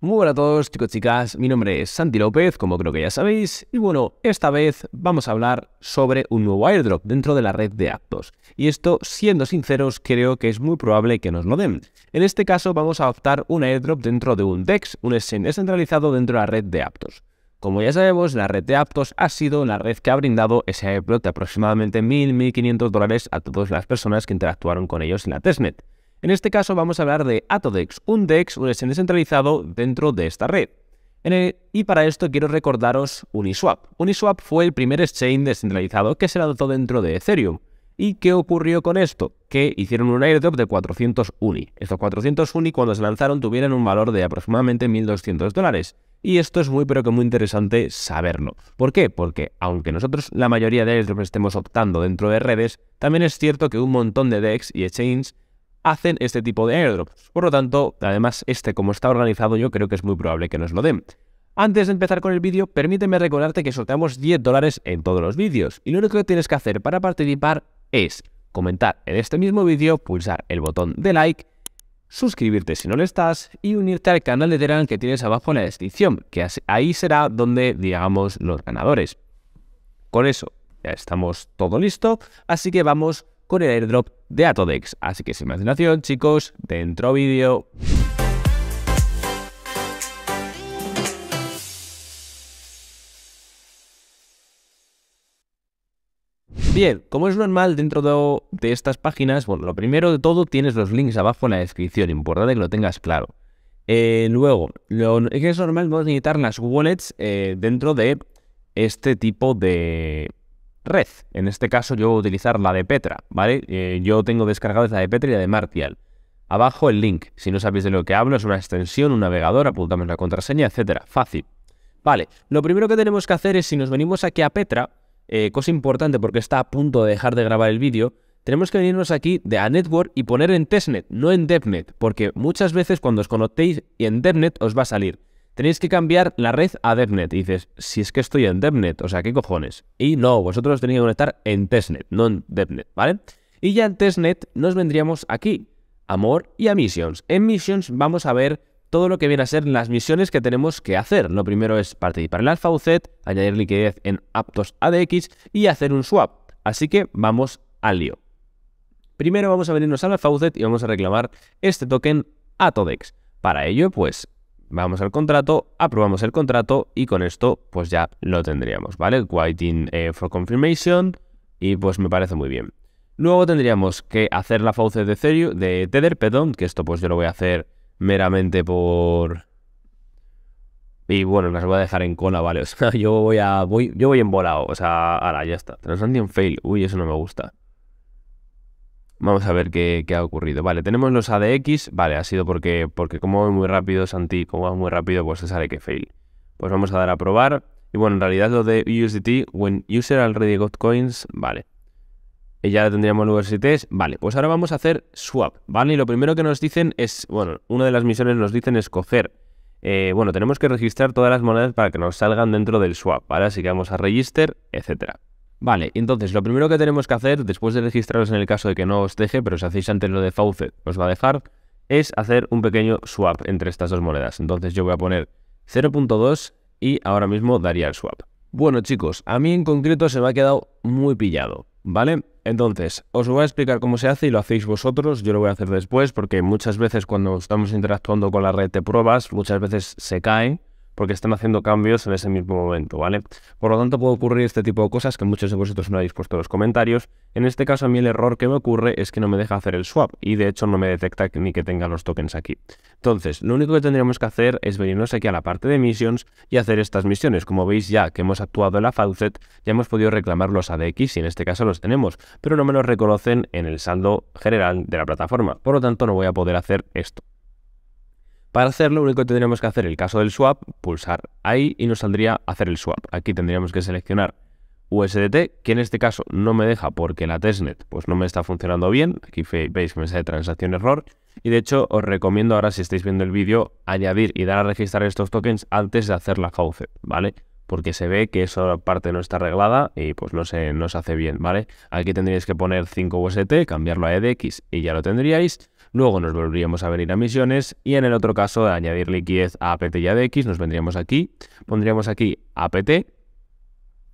Muy buenas a todos chicos y chicas, mi nombre es Santi López, como creo que ya sabéis, y bueno, esta vez vamos a hablar sobre un nuevo airdrop dentro de la red de aptos Y esto, siendo sinceros, creo que es muy probable que nos lo den. En este caso vamos a optar un airdrop dentro de un DEX, un exchange descentralizado dentro de la red de aptos Como ya sabemos, la red de Aptos ha sido la red que ha brindado ese airdrop de aproximadamente 1.000-1.500 dólares a todas las personas que interactuaron con ellos en la testnet. En este caso vamos a hablar de Atodex, un DEX, un exchange descentralizado dentro de esta red. y para esto quiero recordaros Uniswap. Uniswap fue el primer exchange descentralizado que se lanzó dentro de Ethereum. ¿Y qué ocurrió con esto? Que hicieron un airdrop de 400 UNI. Estos 400 UNI cuando se lanzaron tuvieron un valor de aproximadamente 1.200 dólares. Y esto es muy pero que muy interesante saberlo. ¿Por qué? Porque aunque nosotros la mayoría de airdrops estemos optando dentro de redes, también es cierto que un montón de DEX y exchanges hacen este tipo de airdrops. Por lo tanto, además este como está organizado yo creo que es muy probable que nos lo den. Antes de empezar con el vídeo, permíteme recordarte que sorteamos 10 dólares en todos los vídeos y lo único que tienes que hacer para participar es comentar en este mismo vídeo, pulsar el botón de like, suscribirte si no lo estás y unirte al canal de Telegram que tienes abajo en la descripción, que ahí será donde digamos los ganadores. Con eso ya estamos todo listo, así que vamos con el airdrop de Atodex. Así que sin más dilación, chicos, dentro vídeo. Bien, como es normal dentro de, estas páginas, bueno, lo primero de todo tienes los links abajo en la descripción, importante que lo tengas claro. Eh, luego, lo que es normal, vamos a necesitar las wallets eh, dentro de este tipo de, red. En este caso yo voy a utilizar la de Petra, ¿vale? Eh, yo tengo descargadas la de Petra y la de Martial. Abajo el link. Si no sabéis de lo que hablo, es una extensión, un navegador, apuntamos la contraseña, etcétera. Fácil. Vale, lo primero que tenemos que hacer es, si nos venimos aquí a Petra, eh, cosa importante porque está a punto de dejar de grabar el vídeo, tenemos que venirnos aquí de a Network y poner en Testnet, no en DevNet, porque muchas veces cuando os conectéis en DevNet os va a salir tenéis que cambiar la red a DevNet. Y dices, si es que estoy en DevNet, o sea, ¿qué cojones? Y no, vosotros tenéis que conectar en Testnet, no en DevNet, ¿vale? Y ya en Testnet nos vendríamos aquí, a y a Missions. En Missions vamos a ver todo lo que viene a ser las misiones que tenemos que hacer. Lo primero es participar en el añadir liquidez en Aptos ADX y hacer un swap. Así que vamos al lío. Primero vamos a venirnos al AlphaUCET y vamos a reclamar este token a Todex. Para ello, pues Vamos al contrato, aprobamos el contrato y con esto pues ya lo tendríamos, ¿vale? Waiting eh, for confirmation y pues me parece muy bien. Luego tendríamos que hacer la fauce de, Ethereum, de Tether, perdón, que esto pues yo lo voy a hacer meramente por... Y bueno, las voy a dejar en cola, ¿vale? O sea, yo voy a... Voy, yo voy en volado, o sea, ahora ya está. Transaction fail, uy, eso no me gusta. Vamos a ver qué, ha ocurrido. Vale, tenemos los ADX. Vale, ha sido porque, porque como va muy rápido, Santi, como va muy rápido, pues se sale que fail. Pues vamos a dar a probar. Y bueno, en realidad lo de USDT, when user already got coins, vale. Y ya tendríamos los USDTs. Vale, pues ahora vamos a hacer swap, ¿vale? Y lo primero que nos dicen es, bueno, una de las misiones nos dicen es cocer. Eh, bueno, tenemos que registrar todas las monedas para que nos salgan dentro del swap, ¿vale? Así que vamos a register, etcétera. Vale, entonces lo primero que tenemos que hacer, después de registraros en el caso de que no os deje, pero si hacéis antes lo de Faucet os va a dejar, es hacer un pequeño swap entre estas dos monedas. Entonces yo voy a poner 0.2 y ahora mismo daría el swap. Bueno chicos, a mí en concreto se me ha quedado muy pillado, ¿vale? Entonces, os voy a explicar cómo se hace y lo hacéis vosotros, yo lo voy a hacer después porque muchas veces cuando estamos interactuando con la red de pruebas, muchas veces se cae porque están haciendo cambios en ese mismo momento, ¿vale? Por lo tanto, puede ocurrir este tipo de cosas que muchos de vosotros no habéis puesto en los comentarios. En este caso, a mí el error que me ocurre es que no me deja hacer el swap y de hecho no me detecta ni que tenga los tokens aquí. Entonces, lo único que tendríamos que hacer es venirnos aquí a la parte de missions y hacer estas misiones. Como veis ya que hemos actuado en la faucet, ya hemos podido reclamar los ADX y en este caso los tenemos, pero no me los reconocen en el saldo general de la plataforma. Por lo tanto, no voy a poder hacer esto. Para hacerlo, lo único que tendríamos que hacer el caso del swap, pulsar ahí y nos saldría hacer el swap. Aquí tendríamos que seleccionar USDT, que en este caso no me deja porque la testnet pues no me está funcionando bien. Aquí veis que me sale transacción error. Y de hecho os recomiendo ahora si estáis viendo el vídeo añadir y dar a registrar estos tokens antes de hacer la house, ¿vale? porque se ve que esa parte no está arreglada y pues no se, no hace bien, ¿vale? Aquí tendríais que poner 5 UST, cambiarlo a EDX y ya lo tendríais. Luego nos volveríamos a venir a misiones y en el otro caso de añadir liquidez a APT y ADX nos vendríamos aquí, pondríamos aquí APT,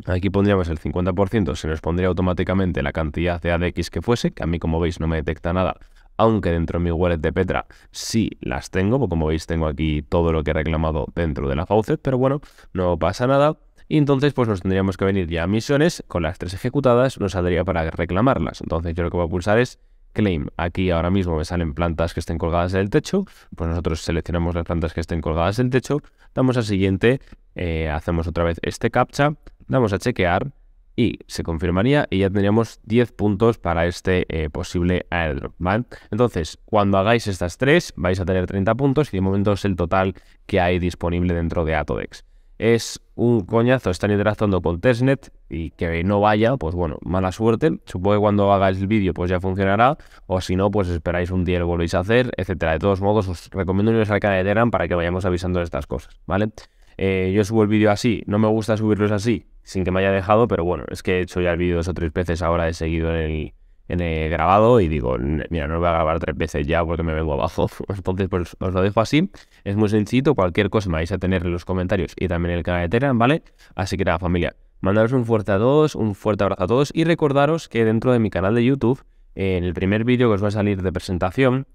aquí pondríamos el 50%, se nos pondría automáticamente la cantidad de ADX que fuese, que a mí como veis no me detecta nada aunque dentro de mi wallet de Petra sí las tengo, porque como veis tengo aquí todo lo que he reclamado dentro de la faucet, pero bueno, no pasa nada. Y entonces pues nos tendríamos que venir ya a misiones, con las tres ejecutadas nos saldría para reclamarlas. Entonces yo lo que voy a pulsar es claim. Aquí ahora mismo me salen plantas que estén colgadas del techo, pues nosotros seleccionamos las plantas que estén colgadas del techo, damos a siguiente, eh, hacemos otra vez este captcha, damos a chequear y se confirmaría y ya tendríamos 10 puntos para este eh, posible airdrop, ¿vale? Entonces, cuando hagáis estas tres, vais a tener 30 puntos y de momento es el total que hay disponible dentro de Atodex. Es un coñazo estar interactuando con testnet y que no vaya, pues bueno, mala suerte. Supongo que cuando hagáis el vídeo pues ya funcionará o si no, pues esperáis un día y lo volvéis a hacer, etcétera. De todos modos, os recomiendo que al canal de Telegram para que vayamos avisando de estas cosas, ¿vale? Eh, yo subo el vídeo así, no me gusta subirlos así, sin que me haya dejado, pero bueno, es que he hecho ya el vídeo dos o tres veces ahora he seguido en el, grabado y digo, mira, no lo voy a grabar tres veces ya porque me vengo abajo. Entonces, pues os lo dejo así. Es muy sencillo, cualquier cosa me vais a tener en los comentarios y también en el canal de Telegram, ¿vale? Así que nada, familia, mandaros un fuerte a todos, un fuerte abrazo a todos y recordaros que dentro de mi canal de YouTube, en el primer vídeo que os va a salir de presentación,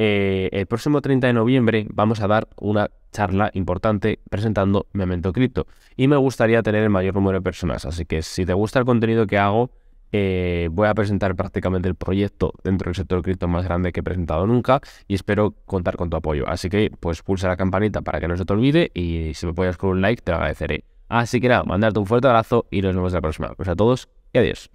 eh, el próximo 30 de noviembre vamos a dar una charla importante presentando Memento Cripto y me gustaría tener el mayor número de personas. Así que si te gusta el contenido que hago, eh, voy a presentar prácticamente el proyecto dentro del sector cripto más grande que he presentado nunca y espero contar con tu apoyo. Así que pues pulsa la campanita para que no se te olvide y si me puedes con un like te agradeceré. Así que nada, mandarte un fuerte abrazo y nos vemos la próxima. Pues a todos y adiós.